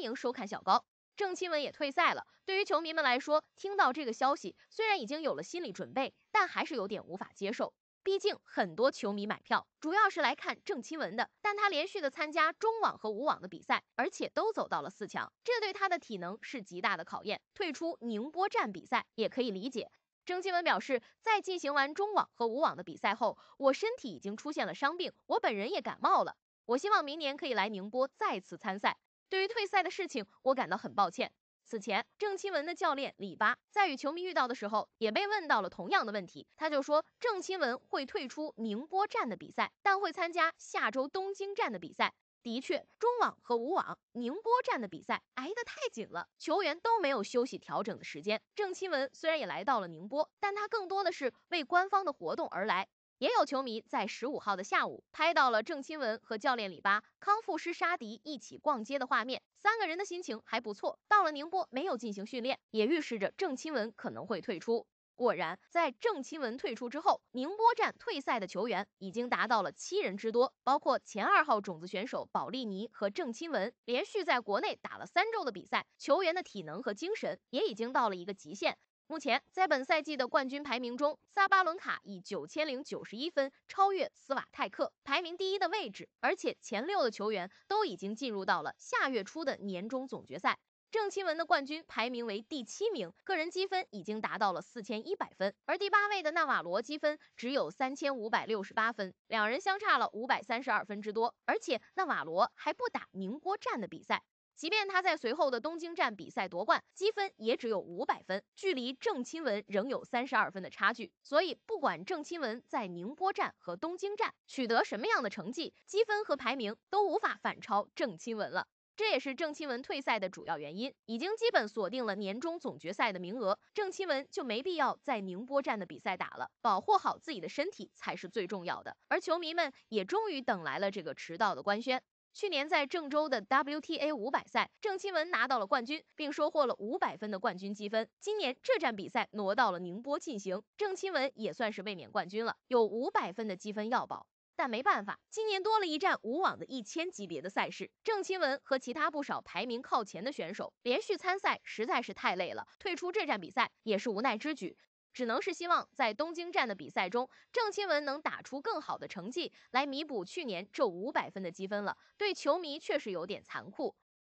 欢迎收看小高，郑钦文也退赛了。对于球迷们来说，听到这个消息，虽然已经有了心理准备，但还是有点无法接受。毕竟很多球迷买票主要是来看郑钦文的，但他连续的参加中网和无网的比赛，而且都走到了四强，这对他的体能是极大的考验。退出宁波站比赛也可以理解。郑钦文表示，在进行完中网和无网的比赛后，我身体已经出现了伤病，我本人也感冒了。我希望明年可以来宁波再次参赛。对于退赛的事情，我感到很抱歉。此前，郑钦文的教练李巴在与球迷遇到的时候，也被问到了同样的问题。他就说，郑钦文会退出宁波站的比赛，但会参加下周东京站的比赛。的确，中网和武网宁波站的比赛挨得太紧了，球员都没有休息调整的时间。郑钦文虽然也来到了宁波，但他更多的是为官方的活动而来。也有球迷在十五号的下午拍到了郑钦文和教练李巴、康复师沙迪一起逛街的画面，三个人的心情还不错。到了宁波没有进行训练，也预示着郑钦文可能会退出。果然，在郑钦文退出之后，宁波站退赛的球员已经达到了七人之多，包括前二号种子选手保利尼和郑钦文，连续在国内打了三周的比赛，球员的体能和精神也已经到了一个极限。目前，在本赛季的冠军排名中，萨巴伦卡以九千零九十一分超越斯瓦泰克，排名第一的位置。而且前六的球员都已经进入到了下月初的年终总决赛。郑钦文的冠军排名为第七名，个人积分已经达到了四千一百分，而第八位的纳瓦罗积分只有三千五百六十八分，两人相差了五百三十二分之多。而且纳瓦罗还不打宁波站的比赛。即便他在随后的东京站比赛夺冠，积分也只有五百分，距离郑钦文仍有三十二分的差距。所以不管郑钦文在宁波站和东京站取得什么样的成绩，积分和排名都无法反超郑钦文了。这也是郑钦文退赛的主要原因。已经基本锁定了年终总决赛的名额，郑钦文就没必要在宁波站的比赛打了，保护好自己的身体才是最重要的。而球迷们也终于等来了这个迟到的官宣。去年在郑州的 WTA 五百赛，郑钦文拿到了冠军，并收获了五百分的冠军积分。今年这站比赛挪到了宁波进行，郑钦文也算是卫冕冠军了，有五百分的积分要保。但没办法，今年多了一站无网的一千级别的赛事，郑钦文和其他不少排名靠前的选手连续参赛实在是太累了，退出这站比赛也是无奈之举。只能是希望在东京站的比赛中，郑钦文能打出更好的成绩，来弥补去年这五百分的积分了。对球迷确实有点残酷。